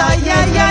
ay, ay, ay.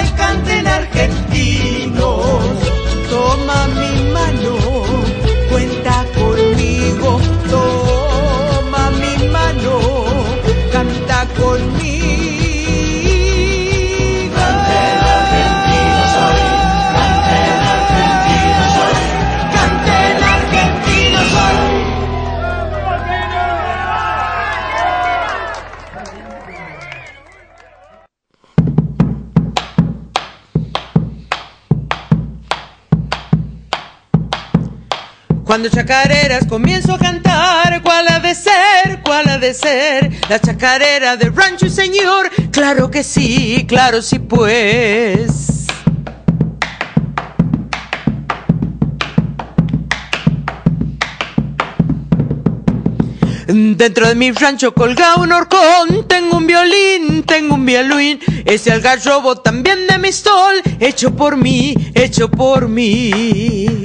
Cuando chacareras comienzo a cantar, ¿cuál ha de ser? ¿Cuál ha de ser? La chacarera de rancho, señor. Claro que sí, claro sí pues. Dentro de mi rancho colga un horcón, tengo un violín, tengo un violín, Ese algarrobo también de mi sol hecho por mí, hecho por mí.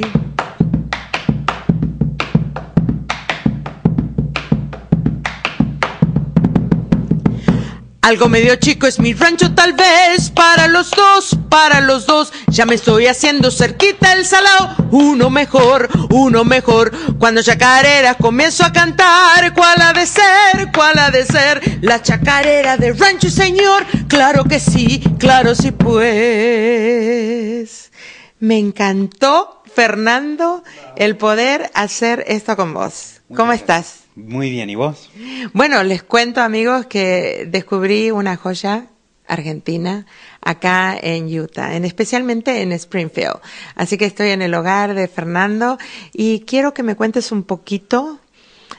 Algo medio chico es mi rancho tal vez, para los dos, para los dos, ya me estoy haciendo cerquita el salao, uno mejor, uno mejor, cuando chacarera comienzo a cantar, cuál ha de ser, cuál ha de ser, la chacarera de rancho señor, claro que sí, claro sí pues. Me encantó, Fernando, el poder hacer esto con vos. ¿Cómo estás? Muy bien, ¿y vos? Bueno, les cuento amigos que descubrí una joya argentina acá en Utah, en, especialmente en Springfield. Así que estoy en el hogar de Fernando y quiero que me cuentes un poquito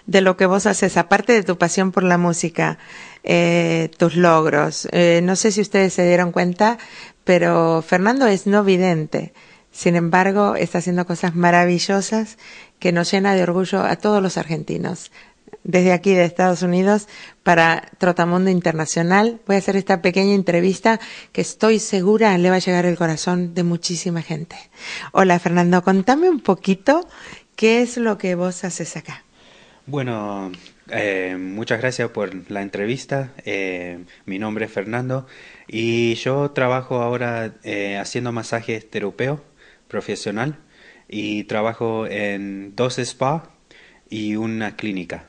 de lo que vos haces, aparte de tu pasión por la música, eh, tus logros. Eh, no sé si ustedes se dieron cuenta, pero Fernando es no vidente. Sin embargo, está haciendo cosas maravillosas que nos llena de orgullo a todos los argentinos. Desde aquí de Estados Unidos para Trotamundo Internacional voy a hacer esta pequeña entrevista que estoy segura le va a llegar al corazón de muchísima gente. Hola Fernando, contame un poquito qué es lo que vos haces acá. Bueno, eh, muchas gracias por la entrevista. Eh, mi nombre es Fernando y yo trabajo ahora eh, haciendo masajes terapéuticos profesional y trabajo en dos spas y una clínica.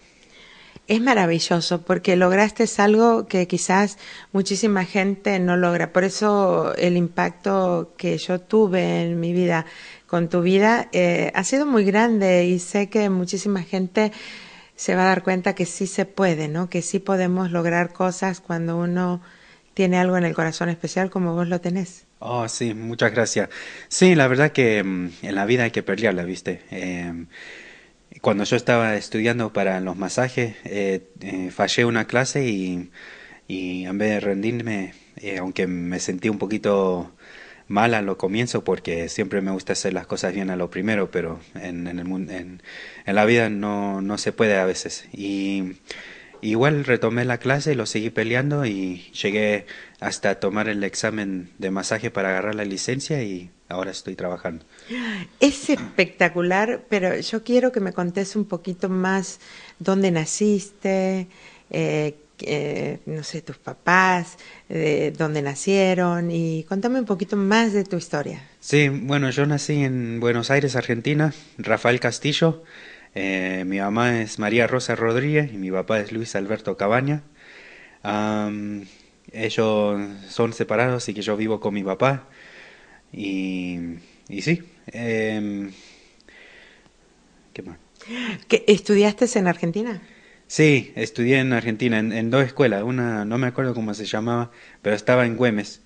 Es maravilloso porque lograste algo que quizás muchísima gente no logra. Por eso el impacto que yo tuve en mi vida con tu vida eh, ha sido muy grande y sé que muchísima gente se va a dar cuenta que sí se puede, ¿no? Que sí podemos lograr cosas cuando uno tiene algo en el corazón especial como vos lo tenés. Oh, sí, muchas gracias. Sí, la verdad que mm, en la vida hay que pelearla, ¿viste? Em, cuando yo estaba estudiando para los masajes, eh, eh, fallé una clase y, en vez de rendirme, eh, aunque me sentí un poquito mal a lo comienzo porque siempre me gusta hacer las cosas bien a lo primero, pero en, el, en la vida no, no se puede a veces. Y Igual retomé la clase, y lo seguí peleando y llegué hasta tomar el examen de masaje para agarrar la licencia y ahora estoy trabajando. Es espectacular, pero yo quiero que me contes un poquito más dónde naciste, eh, eh, no sé, tus papás, de dónde nacieron y contame un poquito más de tu historia. Sí, bueno, yo nací en Buenos Aires, Argentina, Rafael Castillo. Eh, mi mamá es María Rosa Rodríguez y mi papá es Luis Alberto Cabaña. ellos son separados, y que yo vivo con mi papá. Y, sí. Em, ¿Qué más? ¿Estudiaste en Argentina? Sí, estudié en Argentina, en, dos escuelas. Una, no me acuerdo cómo se llamaba, pero estaba en Güemes.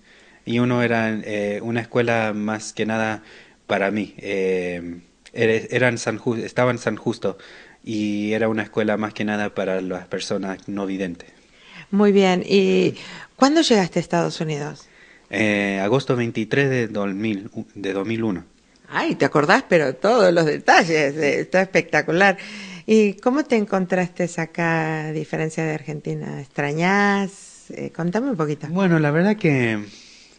Y uno era eh, una escuela más que nada para mí. Eh, San Justo, estaba en San Justo y era una escuela más que nada para las personas no videntes. Muy bien. ¿Y cuándo llegaste a Estados Unidos? Eh, agosto 23 de, 2000, de 2001. Ay, te acordás, pero todos los detalles. Eh, está espectacular. ¿Y cómo te encontraste acá, a diferencia de Argentina? ¿Extrañás? Eh, contame un poquito. Bueno, la verdad que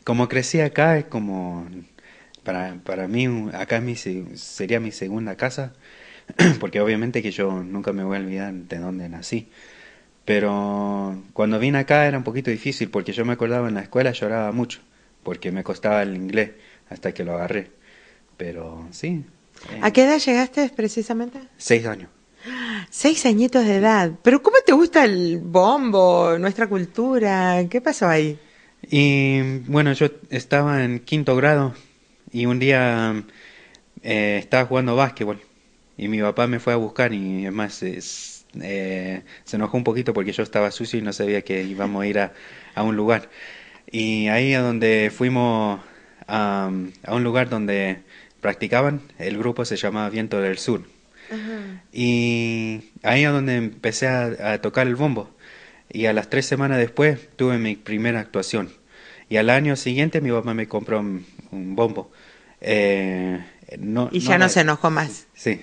como crecí acá es como para, para mí acá mi, sería mi segunda casa, porque obviamente que yo nunca me voy a olvidar de dónde nací. Pero cuando vine acá era un poquito difícil porque yo me acordaba en la escuela lloraba mucho porque me costaba el inglés hasta que lo agarré. Pero sí. Eh, ¿A qué edad llegaste precisamente? Seis años. Seis añitos de edad. Pero ¿cómo te gusta el bombo, nuestra cultura? ¿Qué pasó ahí? Y bueno, yo estaba en quinto grado y un día eh, estaba jugando básquetbol y mi papá me fue a buscar y además eh, se enojó un poquito porque yo estaba sucio y no sabía que íbamos a ir a, un lugar. Y ahí a donde fuimos a, un lugar donde practicaban, el grupo se llamaba Viento del Sur. Y ahí es donde empecé a, tocar el bombo. Y a las tres semanas después tuve mi primera actuación. Y al año siguiente mi mamá me compró un, bombo. Eh, no, y ya no, se enojó más. Sí.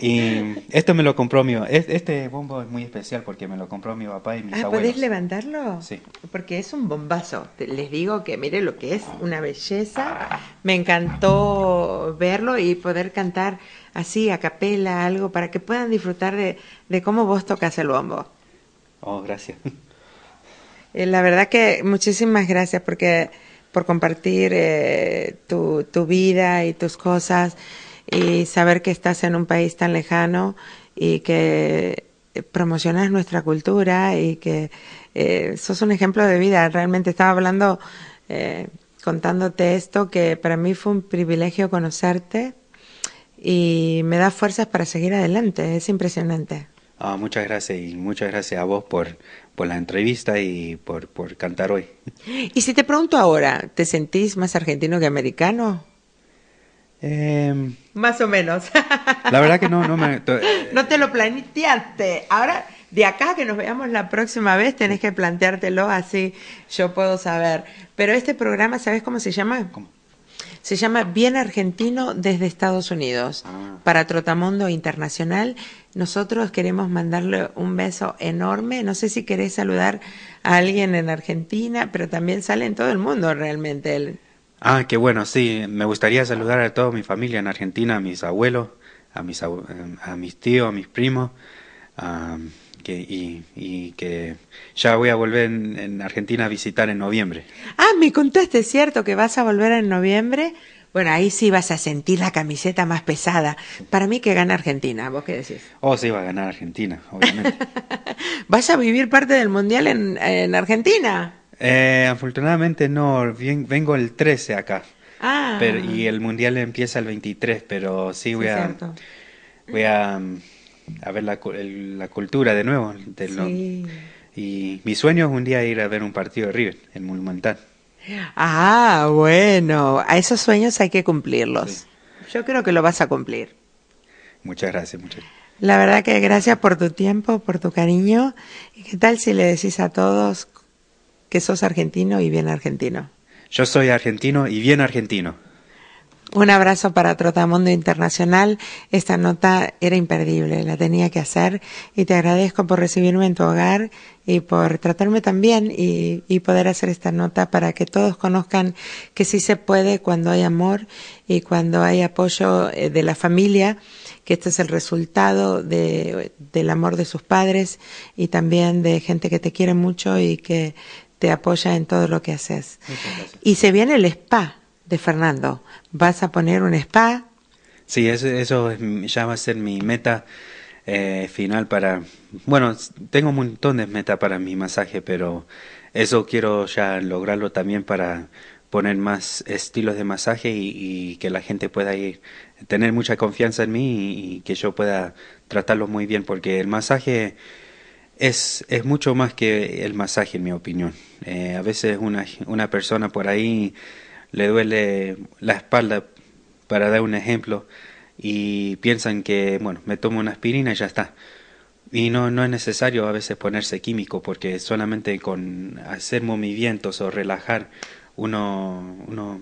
y esto me lo compró mi Este bombo es muy especial porque me lo compró mi papá y mis ah, abuelos. ¿Podés levantarlo? Sí. Porque es un bombazo. Les digo que mire lo que es, una belleza. Ah. Me encantó verlo y poder cantar así, a capela, algo, para que puedan disfrutar de, de cómo vos tocas el bombo. Oh, gracias. Eh, la verdad que muchísimas gracias porque por compartir eh, tu, vida y tus cosas y saber que estás en un país tan lejano y que eh, promocionas nuestra cultura y que sos un ejemplo de vida. Realmente estaba hablando, contándote esto, que para mí fue un privilegio conocerte y me da fuerzas para seguir adelante. Es impresionante. Ah, muchas gracias y muchas gracias a vos por por la entrevista y por, por cantar hoy. Y si te pregunto ahora, ¿te sentís más argentino que americano? Em, más o menos. La verdad que no, no me... no te lo planteaste. Ahora, de acá que nos veamos la próxima vez, tenés que planteártelo así, yo puedo saber. Pero este programa, ¿sabes cómo se llama? Se llama Bien Argentino desde Estados Unidos. Ah. Para Trotamundo Internacional, nosotros queremos mandarle un beso enorme. No sé si querés saludar a alguien en Argentina, pero también sale en todo el mundo realmente. Ah, qué bueno, sí. Me gustaría saludar a toda mi familia en Argentina, a mis abuelos, a mis, a mis tíos, a mis primos. A y, que ya voy a volver en, Argentina a visitar en noviembre. Ah, me contaste, ¿cierto? Que vas a volver en noviembre. Bueno, ahí sí vas a sentir la camiseta más pesada. Para mí que gana Argentina, ¿vos qué decís? Oh, sí, va a ganar Argentina, obviamente. ¿Vas a vivir parte del Mundial en, Argentina? Eh, afortunadamente no, vengo el 13 acá. Ah. Pero, y el Mundial empieza el 23, pero sí voy a... Cierto. Voy a mm, a ver la, cultura de nuevo. Y mi sueño es un día ir a ver un partido de River, el Monumental. Ah, bueno, a esos sueños hay que cumplirlos. Yo creo que lo vas a cumplir. Muchas gracias, La verdad que gracias por tu tiempo, por tu cariño. ¿Y qué tal si le decís a todos que sos argentino y bien argentino? Yo soy argentino y bien argentino. Un abrazo para Trotamundo Internacional. Esta nota era imperdible, la tenía que hacer y te agradezco por recibirme en tu hogar y por tratarme también y, y, poder hacer esta nota para que todos conozcan que sí se puede cuando hay amor y cuando hay apoyo eh, de la familia, que este es el resultado del amor de sus padres y también de gente que te quiere mucho y que te apoya en todo lo que haces. Y se viene el spa de Fernando. ¿Vas a poner un spa? Sí, eso, eso ya va a ser mi meta eh, final para... Bueno, tengo un montón de metas para mi masaje, pero eso quiero ya lograrlo también para poner más estilos de masaje y, que la gente pueda ir, tener mucha confianza en mí y, que yo pueda tratarlos muy bien, porque el masaje... Es, es, mucho más que el masaje, en mi opinión. Eh, a veces una, una persona por ahí le duele la espalda, para dar un ejemplo, y piensan que, bueno, me tomo una aspirina y ya está. Y no, no es necesario a veces ponerse químico, porque solamente con hacer movimientos o relajar uno, uno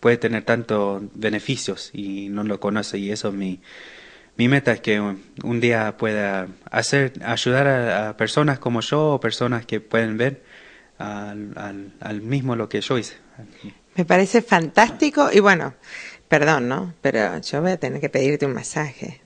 puede tener tantos beneficios y no lo conoce y eso es mi, mi meta es que un día pueda hacer ayudar a, personas como yo o personas que pueden ver al, al, al mismo lo que yo hice. Me parece fantástico y bueno, perdón, ¿no? Pero yo voy a tener que pedirte un masaje.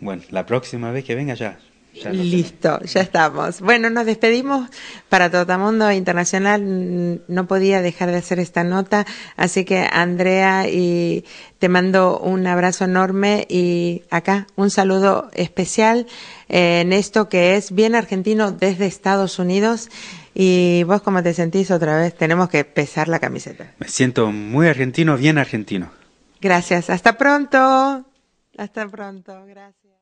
Bueno, la próxima vez que venga ya. ya Listo, ya estamos. Bueno, nos despedimos para todo mundo Internacional. No podía dejar de hacer esta nota, así que Andrea y te mando un abrazo enorme y acá un saludo especial eh, en esto que es bien argentino desde Estados Unidos. ¿Y vos cómo te sentís otra vez? Tenemos que pesar la camiseta. Me siento muy argentino, bien argentino. Gracias. Hasta pronto. Hasta pronto. Gracias.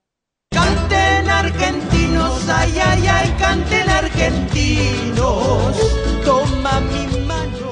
Canten argentinos, ay, ay, ay, canten argentinos. Toma mi mano.